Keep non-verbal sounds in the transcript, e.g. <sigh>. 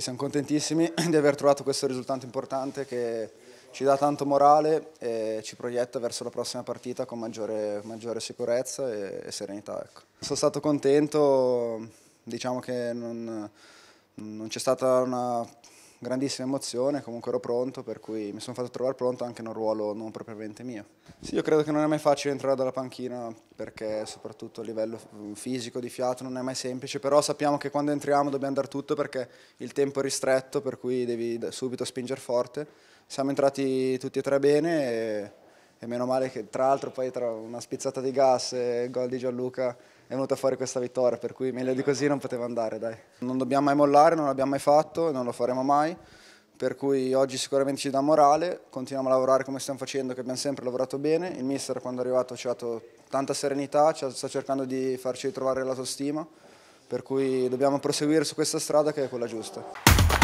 siamo contentissimi <clears throat> di aver trovato questo risultato importante che ci dà tanto morale e ci proietta verso la prossima partita con maggiore, maggiore sicurezza e, e serenità. Ecco. Sono stato contento, diciamo che non, non c'è stata una grandissima emozione, comunque ero pronto, per cui mi sono fatto trovare pronto anche in un ruolo non propriamente mio. Sì, io credo che non è mai facile entrare dalla panchina perché soprattutto a livello fisico, di fiato, non è mai semplice, però sappiamo che quando entriamo dobbiamo andare tutto perché il tempo è ristretto, per cui devi subito spingere forte. Siamo entrati tutti e tre bene e, e meno male che tra l'altro poi tra una spizzata di gas e il gol di Gianluca è venuta fuori questa vittoria, per cui meglio di così non poteva andare, dai. Non dobbiamo mai mollare, non l'abbiamo mai fatto, non lo faremo mai, per cui oggi sicuramente ci dà morale, continuiamo a lavorare come stiamo facendo, che abbiamo sempre lavorato bene, il mister quando è arrivato ci ha dato tanta serenità, sta cercando di farci ritrovare l'autostima, per cui dobbiamo proseguire su questa strada che è quella giusta.